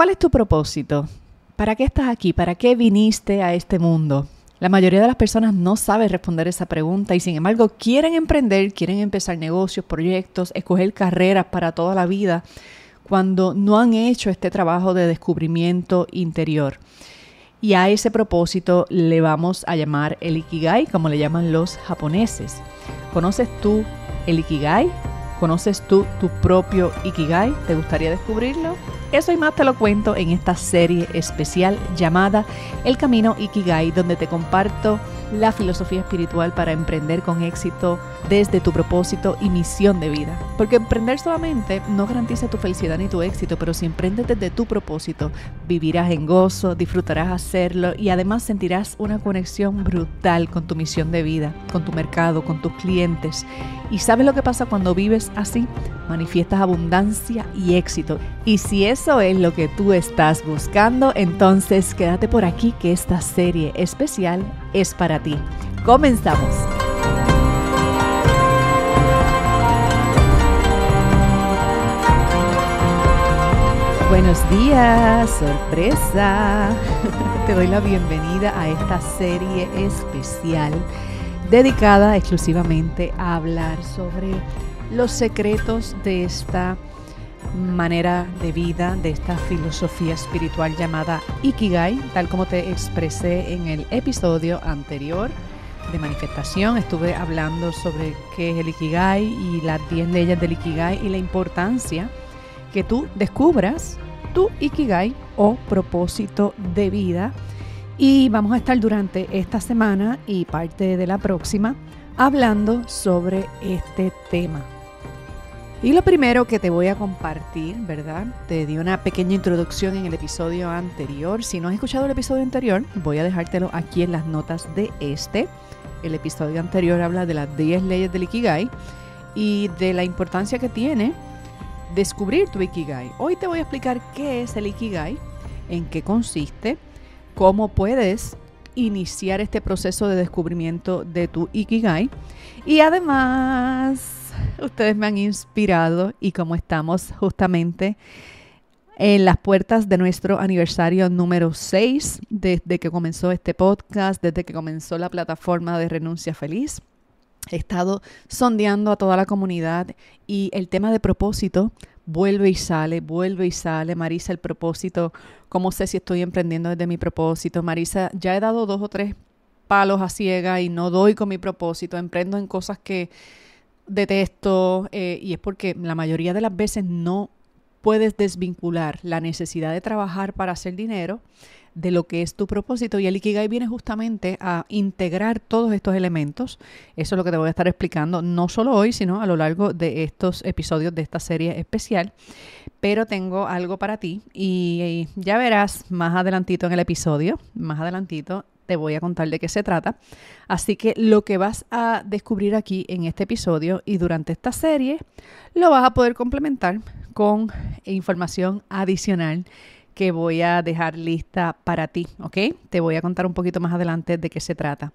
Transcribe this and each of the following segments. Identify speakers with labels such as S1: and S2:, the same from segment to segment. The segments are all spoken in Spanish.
S1: ¿Cuál es tu propósito? ¿Para qué estás aquí? ¿Para qué viniste a este mundo? La mayoría de las personas no saben responder esa pregunta y sin embargo quieren emprender, quieren empezar negocios, proyectos, escoger carreras para toda la vida cuando no han hecho este trabajo de descubrimiento interior. Y a ese propósito le vamos a llamar el ikigai, como le llaman los japoneses. ¿Conoces tú el ikigai? ¿Conoces tú tu propio ikigai? ¿Te gustaría descubrirlo? Eso y más te lo cuento en esta serie especial llamada El Camino Ikigai, donde te comparto la filosofía espiritual para emprender con éxito desde tu propósito y misión de vida. Porque emprender solamente no garantiza tu felicidad ni tu éxito, pero si emprendes desde tu propósito, vivirás en gozo, disfrutarás hacerlo y además sentirás una conexión brutal con tu misión de vida, con tu mercado, con tus clientes. ¿Y sabes lo que pasa cuando vives así? Manifiestas abundancia y éxito. Y si eso es lo que tú estás buscando, entonces quédate por aquí que esta serie especial es para ti. Comenzamos. Buenos días, sorpresa. Te doy la bienvenida a esta serie especial dedicada exclusivamente a hablar sobre los secretos de esta manera de vida, de esta filosofía espiritual llamada Ikigai, tal como te expresé en el episodio anterior de manifestación. Estuve hablando sobre qué es el Ikigai y las 10 leyes del Ikigai y la importancia que tú descubras tu Ikigai o propósito de vida. Y vamos a estar durante esta semana y parte de la próxima hablando sobre este tema. Y lo primero que te voy a compartir, ¿verdad? Te di una pequeña introducción en el episodio anterior. Si no has escuchado el episodio anterior, voy a dejártelo aquí en las notas de este. El episodio anterior habla de las 10 leyes del Ikigai y de la importancia que tiene descubrir tu Ikigai. Hoy te voy a explicar qué es el Ikigai, en qué consiste, cómo puedes iniciar este proceso de descubrimiento de tu Ikigai y además ustedes me han inspirado y como estamos justamente en las puertas de nuestro aniversario número 6, desde que comenzó este podcast, desde que comenzó la plataforma de Renuncia Feliz. He estado sondeando a toda la comunidad y el tema de propósito vuelve y sale, vuelve y sale. Marisa, el propósito, cómo sé si estoy emprendiendo desde mi propósito. Marisa, ya he dado dos o tres palos a ciega y no doy con mi propósito, emprendo en cosas que detesto eh, y es porque la mayoría de las veces no puedes desvincular la necesidad de trabajar para hacer dinero de lo que es tu propósito y el Ikigai viene justamente a integrar todos estos elementos. Eso es lo que te voy a estar explicando no solo hoy, sino a lo largo de estos episodios de esta serie especial. Pero tengo algo para ti y ya verás más adelantito en el episodio, más adelantito te voy a contar de qué se trata. Así que lo que vas a descubrir aquí en este episodio y durante esta serie lo vas a poder complementar con información adicional que voy a dejar lista para ti, ¿ok? Te voy a contar un poquito más adelante de qué se trata.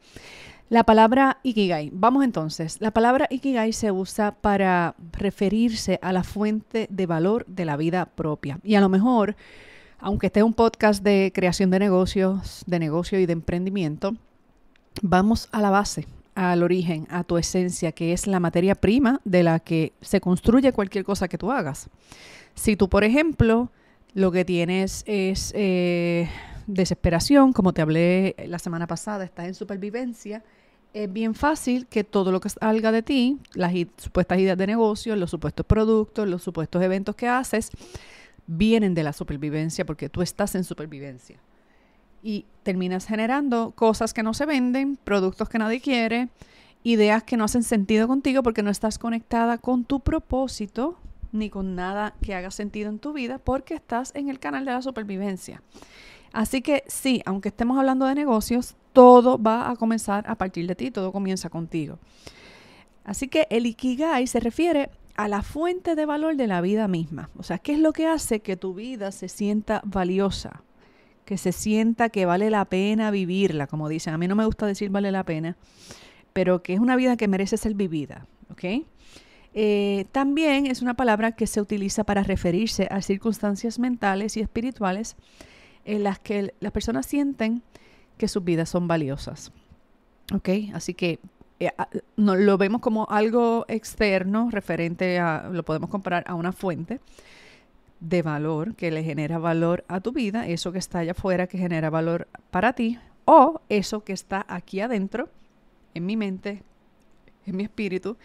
S1: La palabra Ikigai. Vamos entonces. La palabra Ikigai se usa para referirse a la fuente de valor de la vida propia. Y a lo mejor aunque este es un podcast de creación de negocios, de negocio y de emprendimiento, vamos a la base, al origen, a tu esencia, que es la materia prima de la que se construye cualquier cosa que tú hagas. Si tú, por ejemplo, lo que tienes es eh, desesperación, como te hablé la semana pasada, estás en supervivencia, es bien fácil que todo lo que salga de ti, las supuestas ideas de negocio, los supuestos productos, los supuestos eventos que haces, vienen de la supervivencia porque tú estás en supervivencia. Y terminas generando cosas que no se venden, productos que nadie quiere, ideas que no hacen sentido contigo porque no estás conectada con tu propósito ni con nada que haga sentido en tu vida porque estás en el canal de la supervivencia. Así que sí, aunque estemos hablando de negocios, todo va a comenzar a partir de ti, todo comienza contigo. Así que el Ikigai se refiere a la fuente de valor de la vida misma. O sea, ¿qué es lo que hace que tu vida se sienta valiosa? Que se sienta que vale la pena vivirla, como dicen. A mí no me gusta decir vale la pena, pero que es una vida que merece ser vivida. Eh, también es una palabra que se utiliza para referirse a circunstancias mentales y espirituales en las que las personas sienten que sus vidas son valiosas. Así que eh, no, lo vemos como algo externo referente a, lo podemos comparar a una fuente de valor que le genera valor a tu vida, eso que está allá afuera que genera valor para ti, o eso que está aquí adentro, en mi mente, en mi espíritu,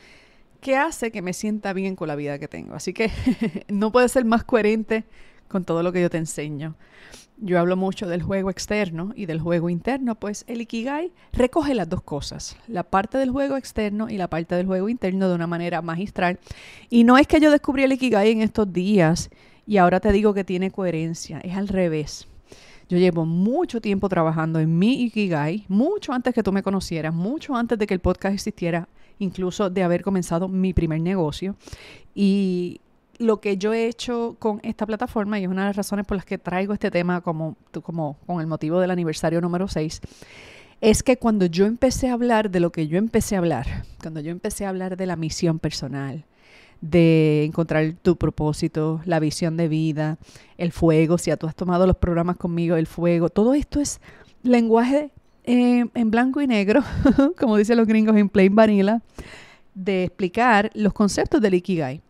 S1: que hace que me sienta bien con la vida que tengo. Así que no puede ser más coherente con todo lo que yo te enseño yo hablo mucho del juego externo y del juego interno, pues el Ikigai recoge las dos cosas, la parte del juego externo y la parte del juego interno de una manera magistral. Y no es que yo descubrí el Ikigai en estos días y ahora te digo que tiene coherencia, es al revés. Yo llevo mucho tiempo trabajando en mi Ikigai, mucho antes que tú me conocieras, mucho antes de que el podcast existiera, incluso de haber comenzado mi primer negocio. Y lo que yo he hecho con esta plataforma, y es una de las razones por las que traigo este tema como, como con el motivo del aniversario número 6, es que cuando yo empecé a hablar de lo que yo empecé a hablar, cuando yo empecé a hablar de la misión personal, de encontrar tu propósito, la visión de vida, el fuego, si tú has tomado los programas conmigo, el fuego, todo esto es lenguaje eh, en blanco y negro, como dicen los gringos en plain vanilla, de explicar los conceptos del Ikigai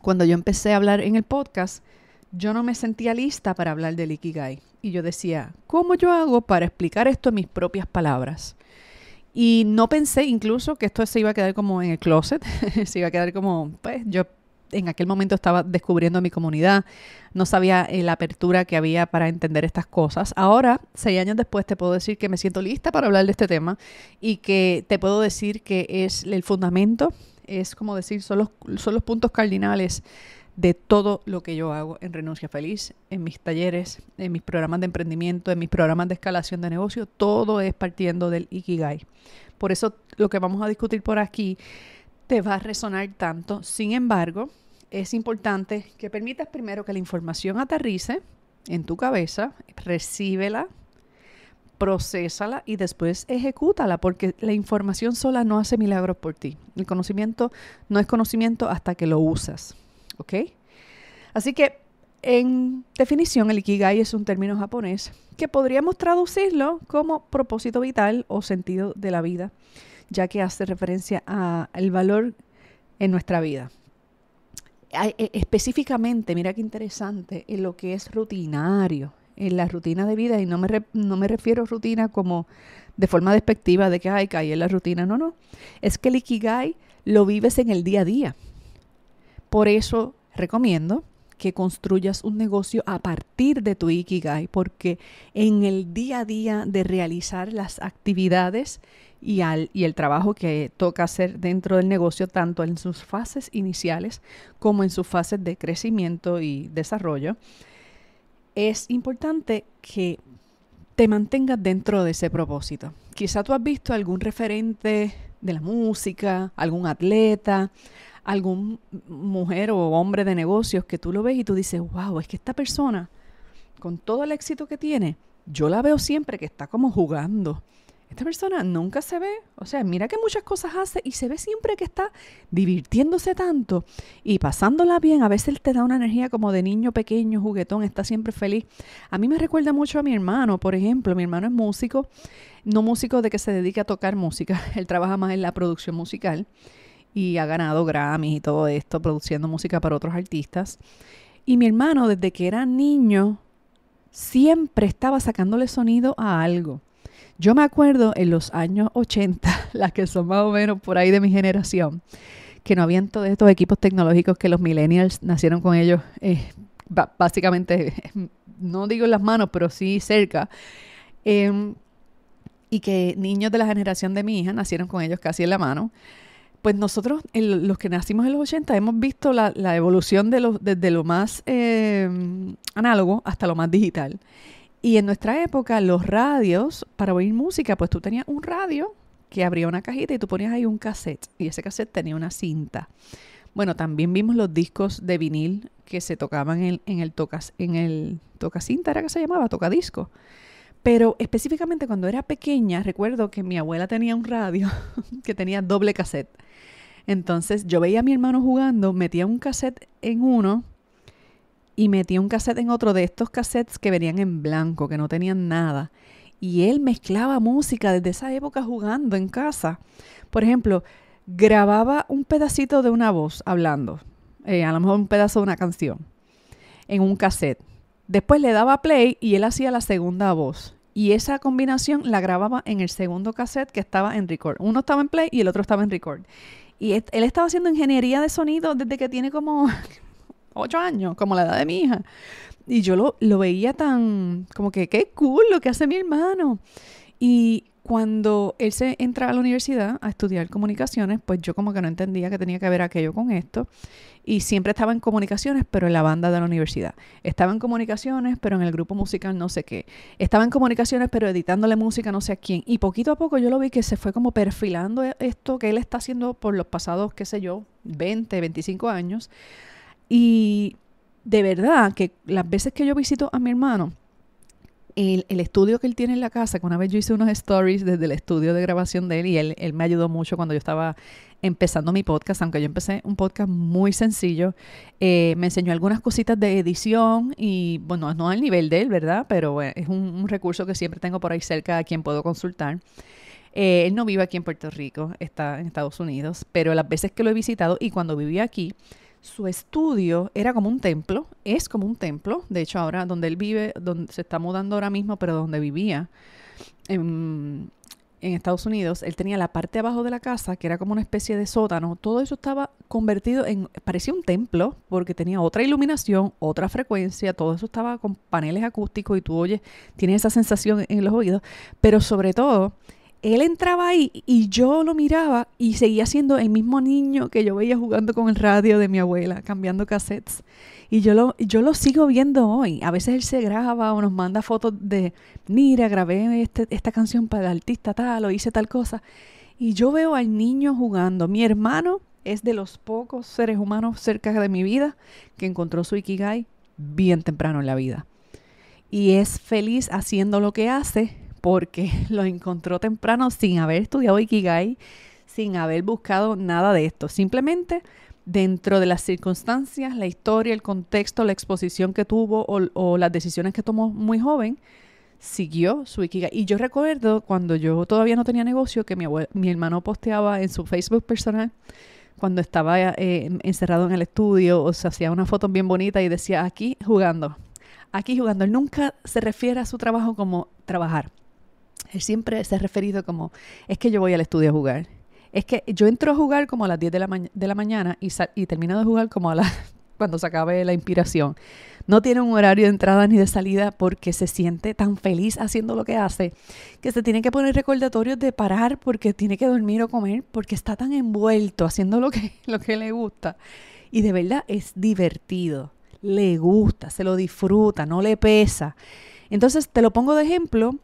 S1: cuando yo empecé a hablar en el podcast, yo no me sentía lista para hablar del Ikigai. Y yo decía, ¿cómo yo hago para explicar esto en mis propias palabras? Y no pensé incluso que esto se iba a quedar como en el closet, se iba a quedar como, pues yo en aquel momento estaba descubriendo mi comunidad, no sabía eh, la apertura que había para entender estas cosas. Ahora, seis años después, te puedo decir que me siento lista para hablar de este tema y que te puedo decir que es el fundamento es como decir, son los, son los puntos cardinales de todo lo que yo hago en Renuncia Feliz, en mis talleres, en mis programas de emprendimiento, en mis programas de escalación de negocio, todo es partiendo del Ikigai. Por eso lo que vamos a discutir por aquí te va a resonar tanto. Sin embargo, es importante que permitas primero que la información aterrice en tu cabeza, recíbela, procésala y después ejecútala, porque la información sola no hace milagros por ti. El conocimiento no es conocimiento hasta que lo usas. ¿Ok? Así que, en definición, el Ikigai es un término japonés que podríamos traducirlo como propósito vital o sentido de la vida, ya que hace referencia al valor en nuestra vida e, específicamente, mira qué interesante, en lo que es rutinario, en la rutina de vida, y no me, refiero a rutina como de forma despectiva de que, hay que en la rutina, no, no, es que el Ikigai lo vives en el día a día. Por eso recomiendo que construyas un negocio a partir de tu Ikigai, porque en el día a día de realizar las actividades y, al, y el trabajo que toca hacer dentro del negocio, tanto en sus fases iniciales como en sus fases de crecimiento y desarrollo, es importante que te mantengas dentro de ese propósito. Quizá tú has visto algún referente de la música, algún atleta, algún mujer o hombre de negocios que tú lo ves y tú dices, wow, es que esta persona, con todo el éxito que tiene, yo la veo siempre que está como jugando, esta persona nunca se ve, o sea, mira que muchas cosas hace y se ve siempre que está divirtiéndose tanto y pasándola bien. A veces te da una energía como de niño pequeño, juguetón, está siempre feliz. A mí me recuerda mucho a mi hermano, por ejemplo. Mi hermano es músico, no músico de que se dedica a tocar música, él trabaja más en la producción musical y ha ganado Grammys y todo esto, produciendo música para otros artistas. Y mi hermano, desde que era niño, siempre estaba sacándole sonido a algo yo me acuerdo en los años 80, las que son más o menos por ahí de mi generación, que no habían todos estos equipos tecnológicos que los millennials nacieron con ellos, eh, básicamente, no digo en las manos, pero sí cerca. Em, y que niños de la generación de mi hija nacieron con ellos casi en la mano. Pues nosotros, los que nacimos en los 80, hemos visto la, evolución desde lo más em, análogo hasta lo más digital. Y en nuestra época, los radios, para oír música, pues tú tenías un radio que abría una cajita y tú ponías ahí un cassette. Y ese cassette tenía una cinta. Bueno, también vimos los discos de vinil que se tocaban en, el, tocas, en el tocacinta, era que se llamaba, tocadisco. Pero específicamente cuando era pequeña, recuerdo que mi abuela tenía un radio que tenía doble cassette. Entonces yo veía a mi hermano jugando, metía un cassette en uno y metía un cassette en otro de estos cassettes que venían en blanco, que no tenían nada. Y él mezclaba música desde esa época jugando en casa. Por ejemplo, grababa un pedacito de una voz hablando, eh, a lo mejor un pedazo de una canción, en un cassette. Después le daba play y él hacía la segunda voz. Y esa combinación la grababa en el segundo cassette que estaba en record. Uno estaba en play y el otro estaba en record. Y él estaba haciendo ingeniería de sonido desde que tiene como ocho años, como la edad de mi hija. Y yo lo, veía tan, como que, qué cool lo que hace mi hermano. Y cuando él se entra a la universidad a estudiar comunicaciones, pues yo como que no entendía que tenía que ver aquello con esto. Y siempre estaba en comunicaciones, pero en la banda de la universidad. Estaba en comunicaciones, pero en el grupo musical no sé qué. Estaba en comunicaciones, pero editándole música no sé a quién. Y poquito a poco yo lo vi que se fue como perfilando e-, esto que él está haciendo por los pasados, qué sé yo, 20, 25 años y de verdad que las veces que yo visito a mi hermano, el, estudio que él tiene en la casa, que una vez yo hice unos stories desde el estudio de grabación de él y él, me ayudó mucho cuando yo estaba empezando mi podcast, aunque yo empecé un podcast muy sencillo, eh, me enseñó algunas cositas de edición y bueno, no al nivel de él, ¿verdad? Pero eh, es un, recurso que siempre tengo por ahí cerca a quien puedo consultar. Eh, él no vive aquí en Puerto Rico, está en Estados Unidos, pero las veces que lo he visitado y cuando vivía aquí, su estudio era como un templo, es como un templo, de hecho ahora donde él vive, donde se está mudando ahora mismo, pero donde vivía en, Estados Unidos, él tenía la parte abajo de la casa, que era como una especie de sótano, todo eso estaba convertido en, parecía un templo, porque tenía otra iluminación, otra frecuencia, todo eso estaba con paneles acústicos y tú oyes, tienes esa sensación en los oídos, pero sobre todo él entraba ahí y yo lo miraba y seguía siendo el mismo niño que yo veía jugando con el radio de mi abuela, cambiando cassettes. Y yo lo, yo lo sigo viendo hoy. A veces él se graba o nos manda fotos de, mira, grabé este, esta canción para el artista tal o hice tal cosa. Y yo veo al niño jugando. Mi hermano es de los pocos seres humanos cerca de mi vida que encontró su Ikigai bien temprano en la vida. Y es feliz haciendo lo que hace porque lo encontró temprano sin haber estudiado Ikigai, sin haber buscado nada de esto. Simplemente dentro de las circunstancias, la historia, el contexto, la exposición que tuvo o, las decisiones que tomó muy joven, siguió su Ikigai. Y yo recuerdo cuando yo todavía no tenía negocio que mi, hermano posteaba en su Facebook personal cuando estaba eh, encerrado en el estudio o se hacía una foto bien bonita y decía aquí jugando, aquí jugando. Él nunca se refiere a su trabajo como trabajar. Él siempre se ha referido como, es que yo voy al estudio a jugar. Es que yo entro a jugar como a las 10 de la, de la mañana y, y termino de jugar como a las cuando se acabe la inspiración. No tiene un horario de entrada ni de salida porque se siente tan feliz haciendo lo que hace que se tiene que poner recordatorios de parar porque tiene que dormir o comer porque está tan envuelto haciendo lo que, lo que le gusta. Y de verdad es divertido, le gusta, se lo disfruta, no le pesa. Entonces te lo pongo de ejemplo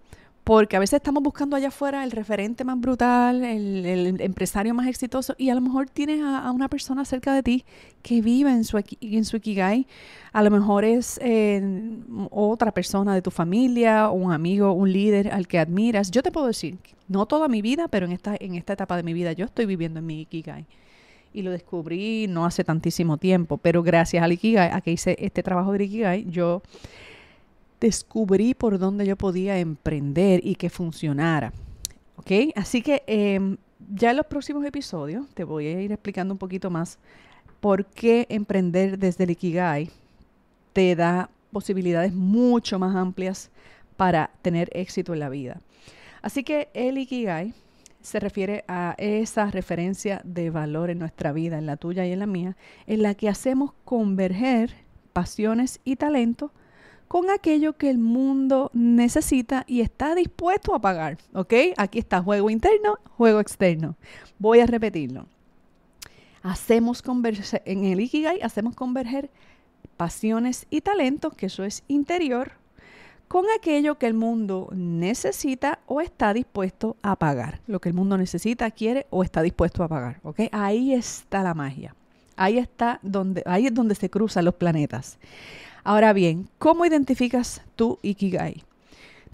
S1: porque a veces estamos buscando allá afuera el referente más brutal, el, empresario más exitoso, y a lo mejor tienes a, una persona cerca de ti que vive en su, Ikigai, a lo mejor es eh, otra persona de tu familia, un amigo, un líder al que admiras. Yo te puedo decir, no toda mi vida, pero en esta, en esta etapa de mi vida yo estoy viviendo en mi Ikigai. Y lo descubrí no hace tantísimo tiempo, pero gracias al Ikigai, a que hice este trabajo de Ikigai, yo descubrí por dónde yo podía emprender y que funcionara. ¿Ok? Así que em, ya en los próximos episodios te voy a ir explicando un poquito más por qué emprender desde el Ikigai te da posibilidades mucho más amplias para tener éxito en la vida. Así que el Ikigai se refiere a esa referencia de valor en nuestra vida, en la tuya y en la mía, en la que hacemos converger pasiones y talentos con aquello que el mundo necesita y está dispuesto a pagar. ¿Ok? Aquí está juego interno, juego externo. Voy a repetirlo. Hacemos converger, en el Ikigai hacemos converger pasiones y talentos, que eso es interior, con aquello que el mundo necesita o está dispuesto a pagar. Lo que el mundo necesita, quiere o está dispuesto a pagar. ¿ok? Ahí está la magia. Ahí está donde, ahí es donde se cruzan los planetas. Ahora bien, ¿cómo identificas tu Ikigai?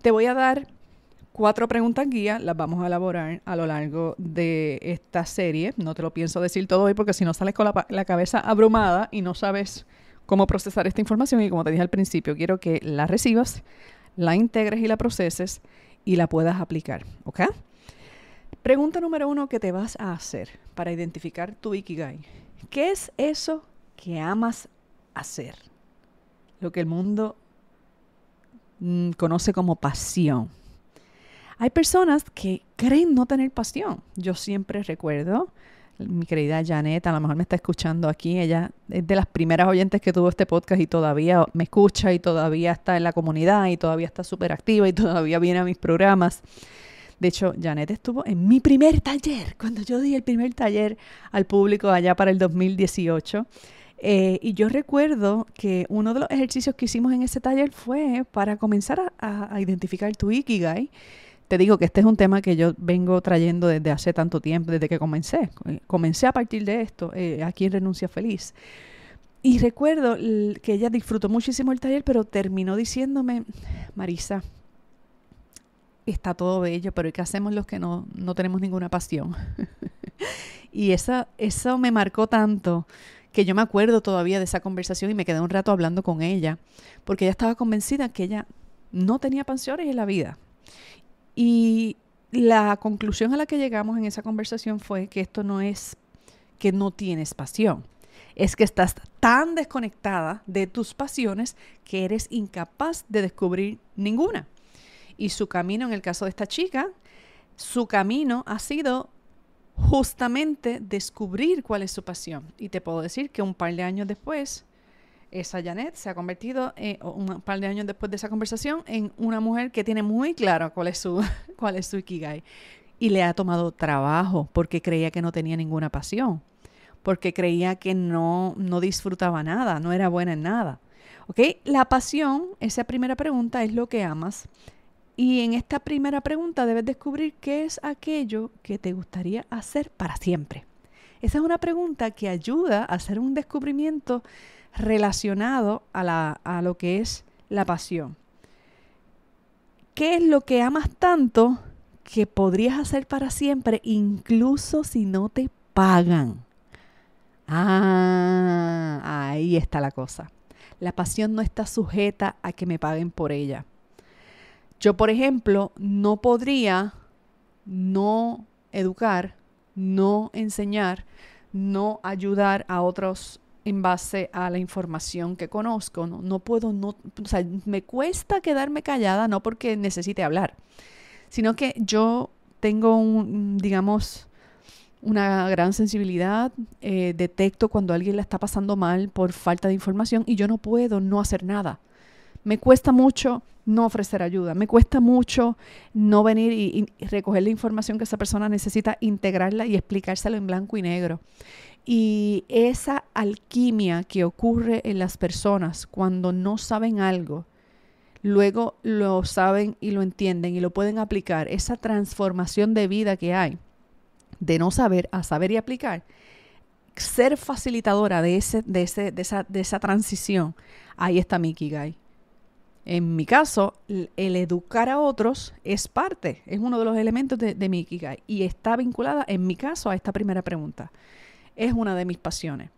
S1: Te voy a dar cuatro preguntas guía, las vamos a elaborar a lo largo de esta serie. No te lo pienso decir todo hoy porque si no sales con la, cabeza abrumada y no sabes cómo procesar esta información y como te dije al principio, quiero que la recibas, la integres y la proceses y la puedas aplicar, ¿ok? Pregunta número uno que te vas a hacer para identificar tu Ikigai. ¿Qué es eso que amas hacer? lo que el mundo mm, conoce como pasión. Hay personas que creen no tener pasión. Yo siempre recuerdo, mi querida Janet, a lo mejor me está escuchando aquí, ella es de las primeras oyentes que tuvo este podcast y todavía me escucha y todavía está en la comunidad y todavía está súper activa y todavía viene a mis programas. De hecho, Janet estuvo en mi primer taller, cuando yo di el primer taller al público allá para el 2018. Eh, y yo recuerdo que uno de los ejercicios que hicimos en ese taller fue para comenzar a, identificar tu Ikigai. Te digo que este es un tema que yo vengo trayendo desde hace tanto tiempo, desde que comencé. Eh, comencé a partir de esto, eh, aquí en Renuncia Feliz. Y recuerdo que ella disfrutó muchísimo el taller, pero terminó diciéndome, Marisa, está todo bello, pero ¿qué hacemos los que no, no tenemos ninguna pasión? y eso eso me marcó tanto que yo me acuerdo todavía de esa conversación y me quedé un rato hablando con ella, porque ella estaba convencida que ella no tenía pasiones en la vida. Y la conclusión a la que llegamos en esa conversación fue que esto no es que no tienes pasión, es que estás tan desconectada de tus pasiones que eres incapaz de descubrir ninguna. Y su camino, en el caso de esta chica, su camino ha sido justamente descubrir cuál es su pasión. Y te puedo decir que un par de años después, esa Janet se ha convertido, eh, un par de años después de esa conversación, en una mujer que tiene muy claro cuál es su, cuál es su Ikigai. Y le ha tomado trabajo porque creía que no tenía ninguna pasión, porque creía que no, no disfrutaba nada, no era buena en nada. ¿Ok? La pasión, esa primera pregunta, es lo que amas. Y en esta primera pregunta debes descubrir qué es aquello que te gustaría hacer para siempre. Esa es una pregunta que ayuda a hacer un descubrimiento relacionado a, lo que es la pasión. ¿Qué es lo que amas tanto que podrías hacer para siempre incluso si no te pagan? Ah, ahí está la cosa. La pasión no está sujeta a que me paguen por ella. Yo, por ejemplo, no podría no educar, no enseñar, no ayudar a otros en base a la información que conozco. No, puedo, o sea, me cuesta quedarme callada, no porque necesite hablar, sino que yo tengo digamos, una gran sensibilidad, eh, detecto cuando alguien la está pasando mal por falta de información y yo no puedo no hacer nada. Me cuesta mucho no ofrecer ayuda, me cuesta mucho no venir y, recoger la información que esa persona necesita, integrarla y explicárselo en blanco y negro. Y esa alquimia que ocurre en las personas cuando no saben algo, luego lo saben y lo entienden y lo pueden aplicar, esa transformación de vida que hay de no saber a saber y aplicar, ser facilitadora de, ese, de, ese, de, esa, de esa transición, ahí está Mickey Guy. En mi caso, el educar a otros es parte, es uno de los elementos de, mi Ikigai y está vinculada, en mi caso, a esta primera pregunta. Es una de mis pasiones.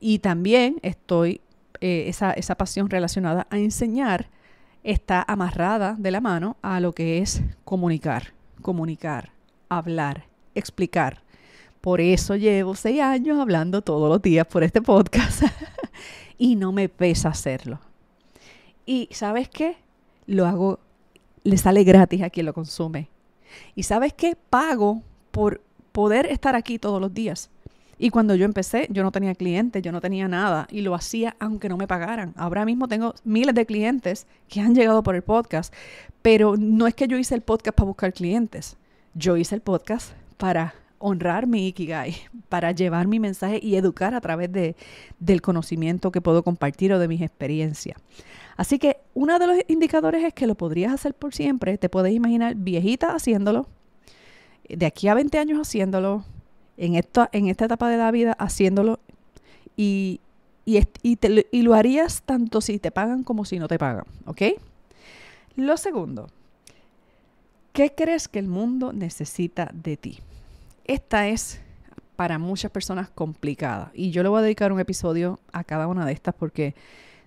S1: Y también estoy, eh, esa, esa pasión relacionada a enseñar está amarrada de la mano a lo que es comunicar, comunicar, hablar, explicar. Por eso llevo seis años hablando todos los días por este podcast y no me pesa hacerlo y ¿sabes qué? Lo hago, le sale gratis a quien lo consume. Y ¿sabes qué? Pago por poder estar aquí todos los días. Y cuando yo empecé, yo no tenía clientes, yo no tenía nada y lo hacía aunque no me pagaran. Ahora mismo tengo miles de clientes que han llegado por el podcast, pero no es que yo hice el podcast para buscar clientes. Yo hice el podcast para honrar mi Ikigai, para llevar mi mensaje y educar a través de, del conocimiento que puedo compartir o de mis experiencias. Así que uno de los indicadores es que lo podrías hacer por siempre. Te puedes imaginar viejita haciéndolo, de aquí a 20 años haciéndolo, en esta, en esta etapa de la vida haciéndolo y, y, lo harías tanto si te pagan como si no te pagan, ¿ok? Lo segundo, ¿qué crees que el mundo necesita de ti? Esta es para muchas personas complicada y yo le voy a dedicar un episodio a cada una de estas porque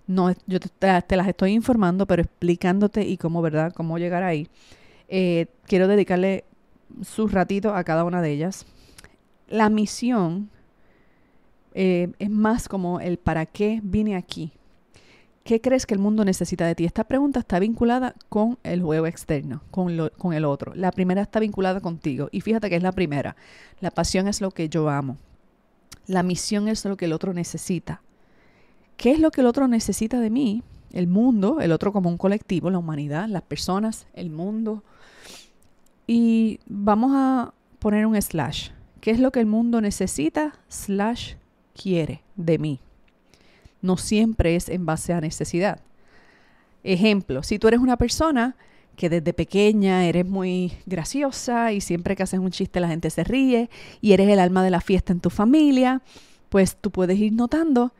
S1: no, yo te, las estoy informando, pero explicándote y cómo, ¿verdad? Cómo llegar ahí. Eh, quiero dedicarle sus ratitos a cada una de ellas. La misión eh, es más como el para qué vine aquí. ¿Qué crees que el mundo necesita de ti? Esta pregunta está vinculada con el juego externo, con, lo, con el otro. La primera está vinculada contigo. Y fíjate que es la primera. La pasión es lo que yo amo. La misión es lo que el otro necesita qué es lo que el otro necesita de mí, el mundo, el otro como un colectivo, la humanidad, las personas, el mundo. Y vamos a poner un slash. ¿Qué es lo que el mundo necesita slash quiere de mí? No siempre es en base a necesidad. Ejemplo, si tú eres una persona que desde pequeña eres muy graciosa y siempre que haces un chiste la gente se ríe y eres el alma de la fiesta en tu familia, pues tú puedes ir notando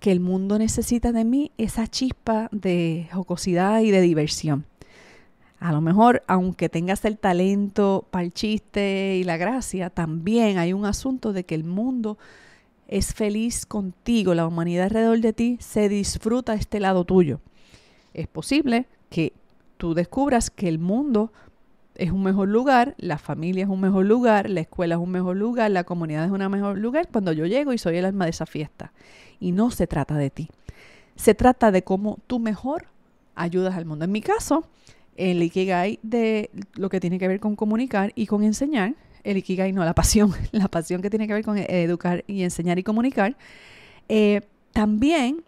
S1: que el mundo necesita de mí esa chispa de jocosidad y de diversión. A lo mejor, aunque tengas el talento para el chiste y la gracia, también hay un asunto de que el mundo es feliz contigo, la humanidad alrededor de ti se disfruta este lado tuyo. Es posible que tú descubras que el mundo es un mejor lugar, la familia es un mejor lugar, la escuela es un mejor lugar, la comunidad es un mejor lugar cuando yo llego y soy el alma de esa fiesta y no se trata de ti. Se trata de cómo tú mejor ayudas al mundo. En mi caso, el Ikigai de lo que tiene que ver con comunicar y con enseñar, el Ikigai no, la pasión, la pasión que tiene que ver con educar y enseñar y comunicar, eh, también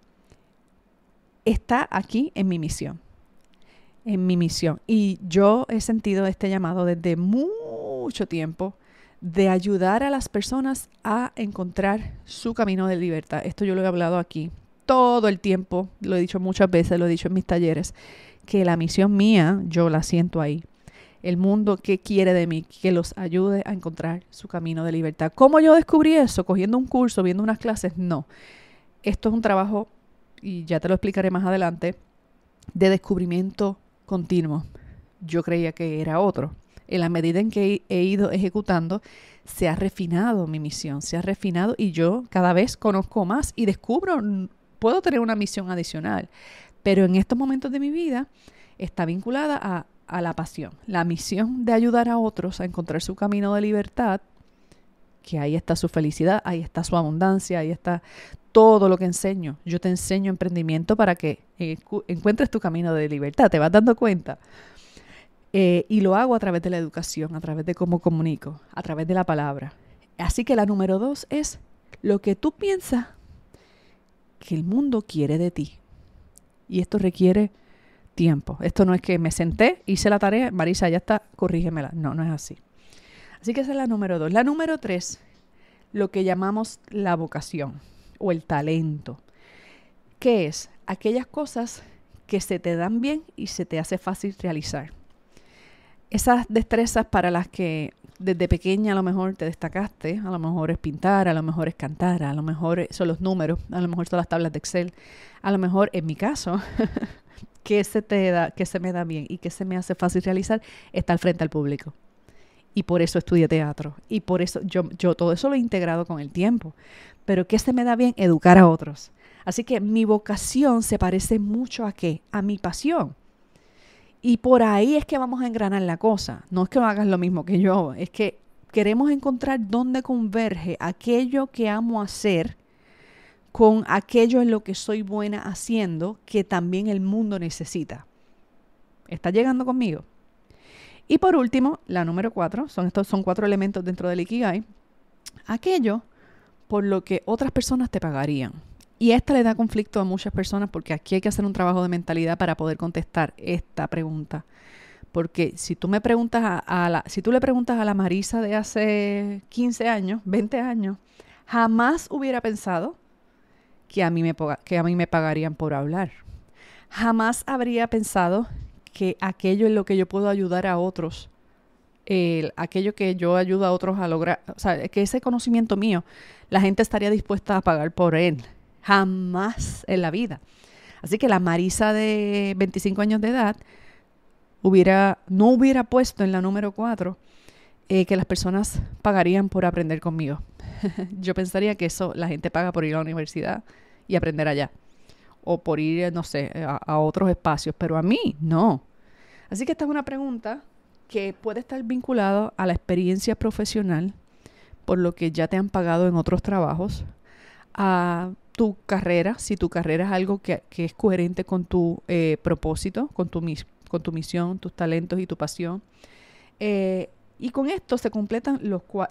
S1: está aquí en mi misión, en mi misión. Y yo he sentido este llamado desde mucho tiempo de ayudar a las personas a encontrar su camino de libertad. Esto yo lo he hablado aquí todo el tiempo, lo he dicho muchas veces, lo he dicho en mis talleres, que la misión mía yo la siento ahí. El mundo que quiere de mí, que los ayude a encontrar su camino de libertad. ¿Cómo yo descubrí eso? ¿Cogiendo un curso, viendo unas clases? No. Esto es un trabajo, y ya te lo explicaré más adelante, de descubrimiento continuo. Yo creía que era otro, en la medida en que he ido ejecutando, se ha refinado mi misión, se ha refinado y yo cada vez conozco más y descubro, puedo tener una misión adicional, pero en estos momentos de mi vida está vinculada a, la pasión, la misión de ayudar a otros a encontrar su camino de libertad, que ahí está su felicidad, ahí está su abundancia, ahí está todo lo que enseño. Yo te enseño emprendimiento para que eh, encuentres tu camino de libertad, te vas dando cuenta. Eh, y lo hago a través de la educación, a través de cómo comunico, a través de la palabra. Así que la número dos es lo que tú piensas que el mundo quiere de ti. Y esto requiere tiempo. Esto no es que me senté, hice la tarea, Marisa, ya está, corrígemela. No, no es así. Así que esa es la número dos. La número tres, lo que llamamos la vocación o el talento. Que es? Aquellas cosas que se te dan bien y se te hace fácil realizar esas destrezas para las que desde pequeña a lo mejor te destacaste, a lo mejor es pintar, a lo mejor es cantar, a lo mejor son los números, a lo mejor son las tablas de Excel, a lo mejor en mi caso, que se te da, que se me da bien y que se me hace fácil realizar, está frente al público. Y por eso estudié teatro. Y por eso yo, yo todo eso lo he integrado con el tiempo. Pero ¿qué se me da bien? Educar a otros. Así que mi vocación se parece mucho a qué? A mi pasión. Y por ahí es que vamos a engranar la cosa. No es que hagas lo mismo que yo, es que queremos encontrar dónde converge aquello que amo hacer con aquello en lo que soy buena haciendo que también el mundo necesita. ¿Está llegando conmigo? Y por último, la número cuatro, son estos son cuatro elementos dentro del Ikigai. Aquello por lo que otras personas te pagarían. Y esto le da conflicto a muchas personas porque aquí hay que hacer un trabajo de mentalidad para poder contestar esta pregunta. Porque si tú me preguntas a, la, si tú le preguntas a la Marisa de hace 15 años, 20 años, jamás hubiera pensado que a mí me, que a mí me pagarían por hablar. Jamás habría pensado que aquello en lo que yo puedo ayudar a otros, aquello que yo ayudo a otros a lograr, o sea, que ese conocimiento mío, la gente estaría dispuesta a pagar por él. Jamás en la vida. Así que la Marisa de 25 años de edad hubiera, no hubiera puesto en la número 4 eh, que las personas pagarían por aprender conmigo. Yo pensaría que eso la gente paga por ir a la universidad y aprender allá. O por ir, no sé, a, a otros espacios. Pero a mí, no. Así que esta es una pregunta que puede estar vinculado a la experiencia profesional, por lo que ya te han pagado en otros trabajos, a tu carrera, si tu carrera es algo que, es coherente con tu eh, propósito, con tu, con tu misión, tus talentos y tu pasión. Eh, y con esto se completan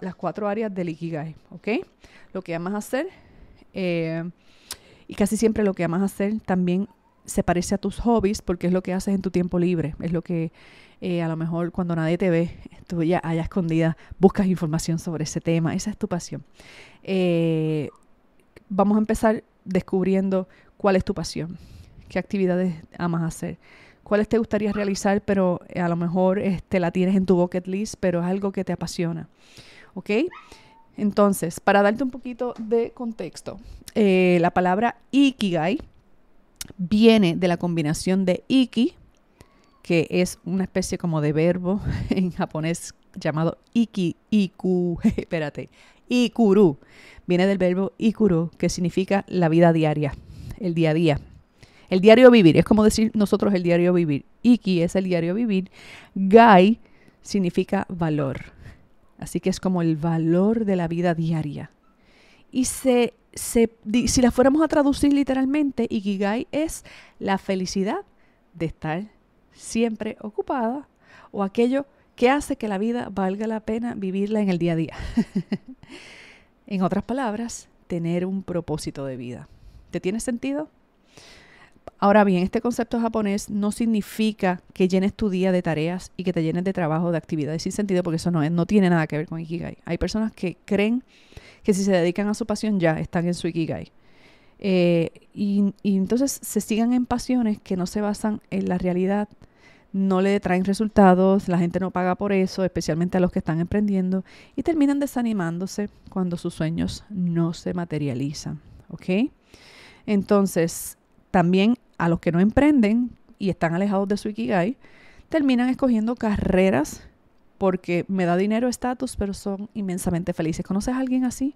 S1: las cuatro áreas del Ikigai, ¿ok? Lo que amas hacer, eh, y casi siempre lo que amas hacer también se parece a tus hobbies porque es lo que haces en tu tiempo libre, es lo que a lo mejor cuando nadie te ve, tú ya allá escondida buscas información sobre ese tema, esa es tu pasión vamos a empezar descubriendo cuál es tu pasión, qué actividades amas hacer, cuáles te gustaría realizar, pero eh, a lo mejor este, la tienes en tu bucket list, pero es algo que te apasiona. ¿Ok? Entonces, para darte un poquito de contexto, eh, la palabra Ikigai viene de la combinación de Iki, que es una especie como de verbo en japonés llamado Iki, Iku, espérate, Ikuru, viene del verbo ikuro, que significa la vida diaria, el día a día. El diario vivir, es como decir nosotros el diario vivir. Iki es el diario vivir. Gai significa valor. Así que es como el valor de la vida diaria. Y se, si la fuéramos a traducir literalmente, Ikigai es la felicidad de estar siempre ocupada o aquello que hace que la vida valga la pena vivirla en el día a día. En otras palabras, tener un propósito de vida. ¿Te tiene sentido? Ahora bien, este concepto japonés no significa que llenes tu día de tareas y que te llenes de trabajo, de actividades sin sentido, porque eso no, es, no tiene nada que ver con Ikigai. Hay personas que creen que si se dedican a su pasión ya están en su Ikigai. Eh, y, y entonces se sigan en pasiones que no se basan en la realidad no le traen resultados, la gente no paga por eso, especialmente a los que están emprendiendo, y terminan desanimándose cuando sus sueños no se materializan. ¿Ok? Entonces, también a los que no emprenden y están alejados de su Ikigai, terminan escogiendo carreras porque me da dinero, estatus, pero son inmensamente felices. ¿Conoces a alguien así?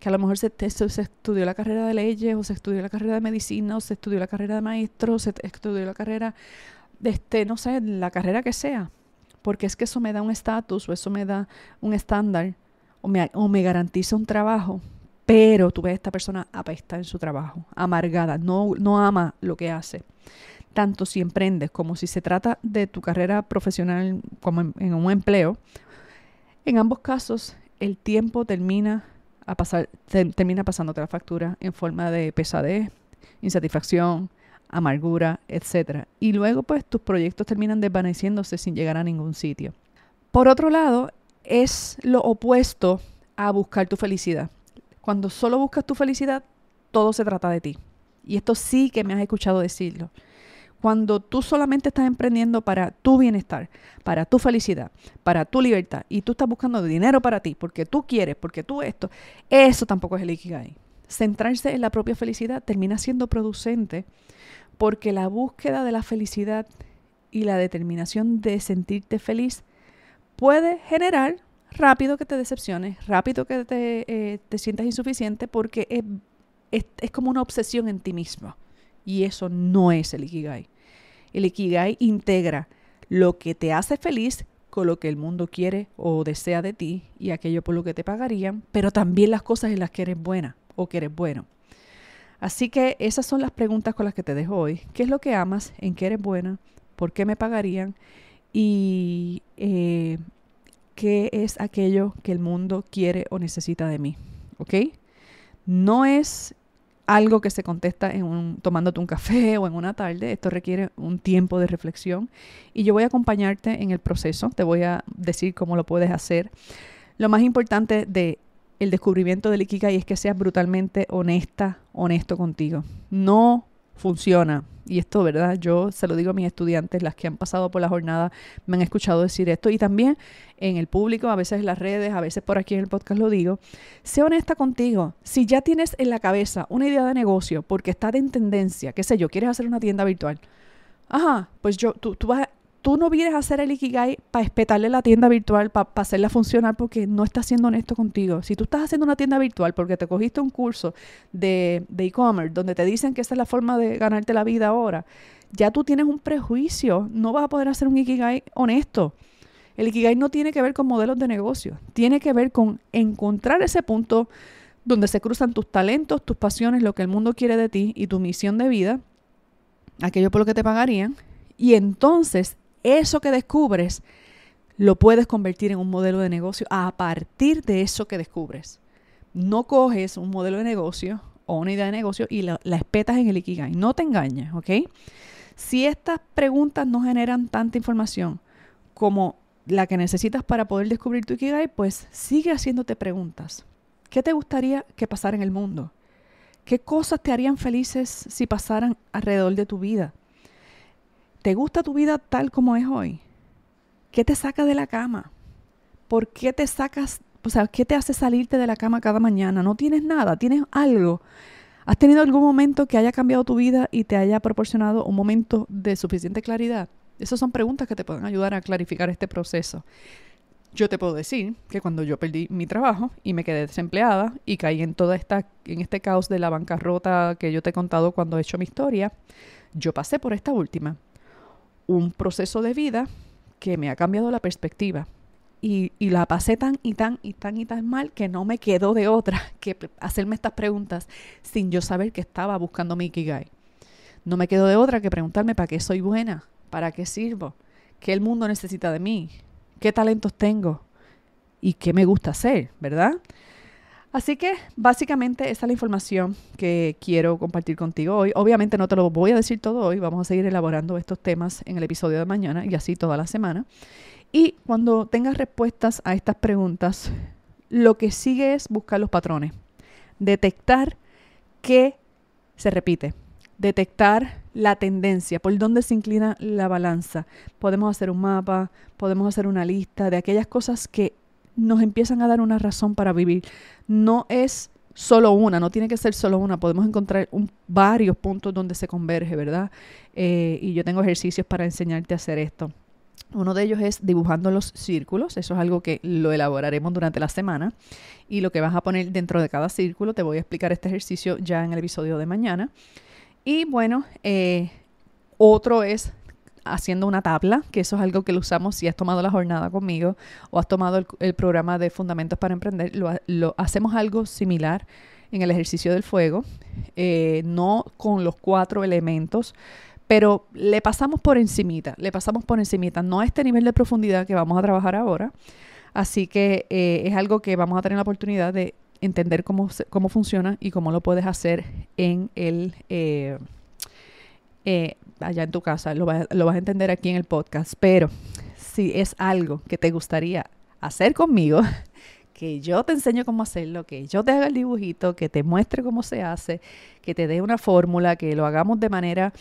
S1: que a lo mejor se, se, estudió la carrera de leyes, o se estudió la carrera de medicina, o se estudió la carrera de maestro, o se estudió la carrera este, no sé, la carrera que sea, porque es que eso me da un estatus o eso me da un estándar o me, o me garantiza un trabajo, pero tú ves a esta persona apesta en su trabajo, amargada, no, no ama lo que hace. Tanto si emprendes como si se trata de tu carrera profesional como en, un empleo, en ambos casos el tiempo termina, a pasar, termina pasándote la factura en forma de pesadez, insatisfacción, amargura, etcétera... Y luego pues tus proyectos terminan desvaneciéndose sin llegar a ningún sitio. Por otro lado, es lo opuesto a buscar tu felicidad. Cuando solo buscas tu felicidad, todo se trata de ti. Y esto sí que me has escuchado decirlo. Cuando tú solamente estás emprendiendo para tu bienestar, para tu felicidad, para tu libertad, y tú estás buscando dinero para ti, porque tú quieres, porque tú esto, eso tampoco es el Ikigai. Centrarse en la propia felicidad termina siendo producente porque la búsqueda de la felicidad y la determinación de sentirte feliz puede generar rápido que te decepciones, rápido que te, eh, sientas insuficiente porque es, es, como una obsesión en ti mismo. Y eso no es el Ikigai. El Ikigai integra lo que te hace feliz con lo que el mundo quiere o desea de ti y aquello por lo que te pagarían, pero también las cosas en las que eres buena o que eres bueno. Así que esas son las preguntas con las que te dejo hoy. ¿Qué es lo que amas? ¿En qué eres buena? ¿Por qué me pagarían? Y eh, qué es aquello que el mundo quiere o necesita de mí. ¿Ok? No es algo que se contesta en un, tomándote un café o en una tarde. Esto requiere un tiempo de reflexión y yo voy a acompañarte en el proceso. Te voy a decir cómo lo puedes hacer. Lo más importante de el descubrimiento del y es que seas brutalmente honesta, honesto contigo. No funciona. Y esto, ¿verdad? Yo se lo digo a mis estudiantes, las que han pasado por la jornada me han escuchado decir esto. Y también en el público, a veces en las redes, a veces por aquí en el podcast lo digo. Sea honesta contigo. Si ya tienes en la cabeza una idea de negocio porque está en tendencia, qué sé yo, quieres hacer una tienda virtual. Ajá, pues yo, tú, tú vas tú no vienes a hacer el Ikigai para espetarle la tienda virtual, para hacerla funcionar, porque no estás siendo honesto contigo. Si tú estás haciendo una tienda virtual porque te cogiste un curso de e-commerce donde te dicen que esa es la forma de ganarte la vida ahora, ya tú tienes un prejuicio, no vas a poder hacer un Ikigai honesto. El Ikigai no tiene que ver con modelos de negocio, tiene que ver con encontrar ese punto donde se cruzan tus talentos, tus pasiones, lo que el mundo quiere de ti y tu misión de vida, aquello por lo que te pagarían, y entonces eso que descubres lo puedes convertir en un modelo de negocio a partir de eso que descubres. No coges un modelo de negocio o una idea de negocio y la, espetas en el Ikigai. No te engañes, ¿ok? Si estas preguntas no generan tanta información como la que necesitas para poder descubrir tu Ikigai, pues sigue haciéndote preguntas. ¿Qué te gustaría que pasara en el mundo? ¿Qué cosas te harían felices si pasaran alrededor de tu vida? ¿Te gusta tu vida tal como es hoy? ¿Qué te saca de la cama? ¿Por qué te sacas, o sea, qué te hace salirte de la cama cada mañana? No tienes nada, tienes algo. ¿Has tenido algún momento que haya cambiado tu vida y te haya proporcionado un momento de suficiente claridad? Esas son preguntas que te pueden ayudar a clarificar este proceso. Yo te puedo decir que cuando yo perdí mi trabajo y me quedé desempleada y caí en toda esta en este caos de la bancarrota que yo te he contado cuando he hecho mi historia, yo pasé por esta última un proceso de vida que me ha cambiado la perspectiva. Y, la pasé tan y tan y tan y tan mal que no me quedó de otra que hacerme estas preguntas sin yo saber que estaba buscando mi Ikigai. No me quedó de otra que preguntarme para qué soy buena, para qué sirvo, qué el mundo necesita de mí, qué talentos tengo y qué me gusta hacer, ¿verdad? Así que básicamente esa es la información que quiero compartir contigo hoy. Obviamente no te lo voy a decir todo hoy, vamos a seguir elaborando estos temas en el episodio de mañana y así toda la semana. Y cuando tengas respuestas a estas preguntas, lo que sigue es buscar los patrones, detectar qué se repite, detectar la tendencia, por dónde se inclina la balanza. Podemos hacer un mapa, podemos hacer una lista de aquellas cosas que nos empiezan a dar una razón para vivir. No es solo una, no tiene que ser solo una, podemos encontrar varios puntos donde se converge, ¿verdad? Eh, y yo tengo ejercicios para enseñarte a hacer esto. Uno de ellos es dibujando los círculos, eso es algo que lo elaboraremos durante la semana y lo que vas a poner dentro de cada círculo, te voy a explicar este ejercicio ya en el episodio de mañana. Y bueno, eh, otro es haciendo una tabla, que eso es algo que lo usamos si has tomado la jornada conmigo o has tomado el, programa de Fundamentos para Emprender, lo, hacemos algo similar en el ejercicio del fuego, eh, no con los cuatro elementos, pero le pasamos por encimita, le pasamos por encimita, no a este nivel de profundidad que vamos a trabajar ahora, así que eh, es algo que vamos a tener la oportunidad de entender cómo, cómo funciona y cómo lo puedes hacer en el... Eh, allá en tu casa, lo, lo vas a entender aquí en el podcast, pero si es algo que te gustaría hacer conmigo, que yo te enseño cómo hacerlo, que yo te haga el dibujito, que te muestre cómo se hace, que te dé una fórmula, que lo hagamos de manera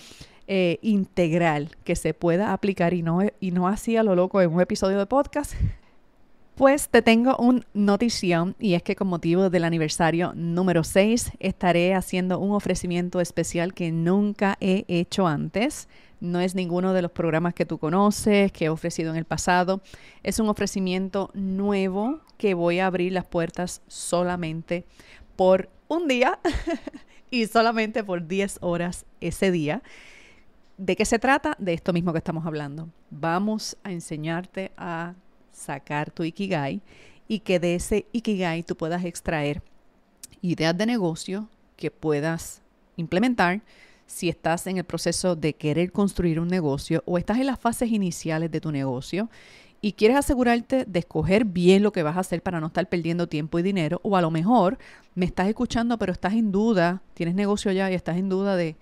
S1: eh, integral, que se pueda aplicar y no, y no así a lo loco en un episodio de podcast, pues te tengo un notición y es que con motivo del aniversario número 6 estaré haciendo un ofrecimiento especial que nunca he hecho antes. No es ninguno de los programas que tú conoces, que he ofrecido en el pasado. Es un ofrecimiento nuevo que voy a abrir las puertas solamente por un día y solamente por 10 horas ese día. ¿De qué se trata? De esto mismo que estamos hablando. Vamos a enseñarte a sacar tu Ikigai y que de ese Ikigai tú puedas extraer ideas de negocio que puedas implementar si estás en el proceso de querer construir un negocio o estás en las fases iniciales de tu negocio y quieres asegurarte de escoger bien lo que vas a hacer para no estar perdiendo tiempo y dinero, o a lo mejor me estás escuchando pero estás en duda, tienes negocio ya y estás en duda de,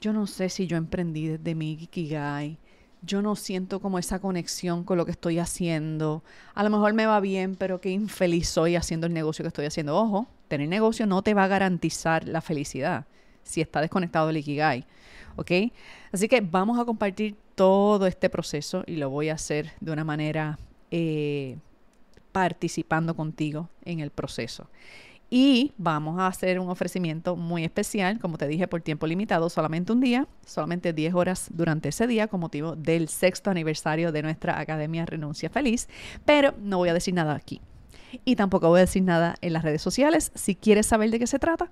S1: yo no sé si yo emprendí desde mi Ikigai, yo no siento como esa conexión con lo que estoy haciendo. A lo mejor me va bien, pero qué infeliz soy haciendo el negocio que estoy haciendo. Ojo, tener negocio no te va a garantizar la felicidad si está desconectado del Ikigai. ¿Ok? Así que vamos a compartir todo este proceso y lo voy a hacer de una manera eh, participando contigo en el proceso. Y vamos a hacer un ofrecimiento muy especial, como te dije, por tiempo limitado, solamente un día, solamente 10 horas durante ese día con motivo del sexto aniversario de nuestra Academia Renuncia Feliz. Pero no voy a decir nada aquí. Y tampoco voy a decir nada en las redes sociales. Si quieres saber de qué se trata,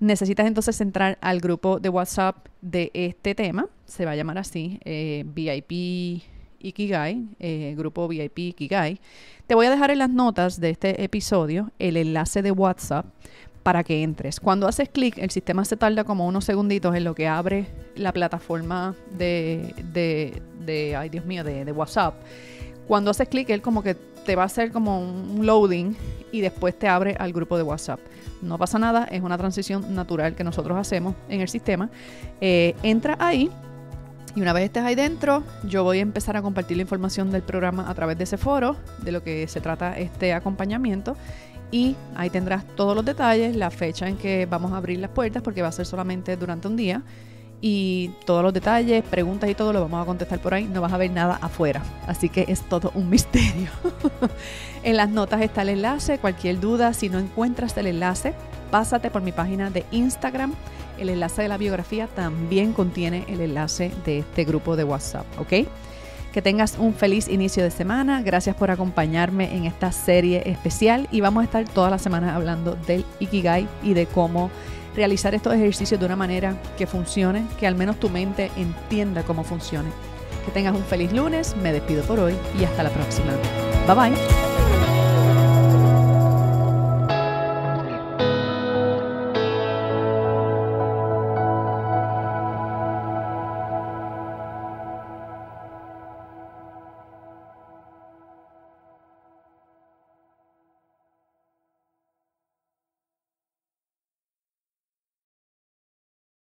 S1: necesitas entonces entrar al grupo de WhatsApp de este tema. Se va a llamar así, eh, VIP Ikigai, eh, grupo VIP Ikigai. Te voy a dejar en las notas de este episodio el enlace de WhatsApp para que entres. Cuando haces clic, el sistema se tarda como unos segunditos en lo que abre la plataforma de, de, ay Dios mío, de, WhatsApp. Cuando haces clic, él como que te va a hacer como un loading y después te abre al grupo de WhatsApp. No pasa nada, es una transición natural que nosotros hacemos en el sistema. Eh, entra ahí y una vez estés ahí dentro, yo voy a empezar a compartir la información del programa a través de ese foro, de lo que se trata este acompañamiento. Y ahí tendrás todos los detalles, la fecha en que vamos a abrir las puertas, porque va a ser solamente durante un día. Y todos los detalles, preguntas y todo lo vamos a contestar por ahí. No vas a ver nada afuera. Así que es todo un misterio. en las notas está el enlace. Cualquier duda, si no encuentras el enlace, pásate por mi página de Instagram el enlace de la biografía también contiene el enlace de este grupo de WhatsApp, ¿ok? Que tengas un feliz inicio de semana. Gracias por acompañarme en esta serie especial y vamos a estar todas las semana hablando del Ikigai y de cómo realizar estos ejercicios de una manera que funcione, que al menos tu mente entienda cómo funcione. Que tengas un feliz lunes, me despido por hoy y hasta la próxima. Bye bye.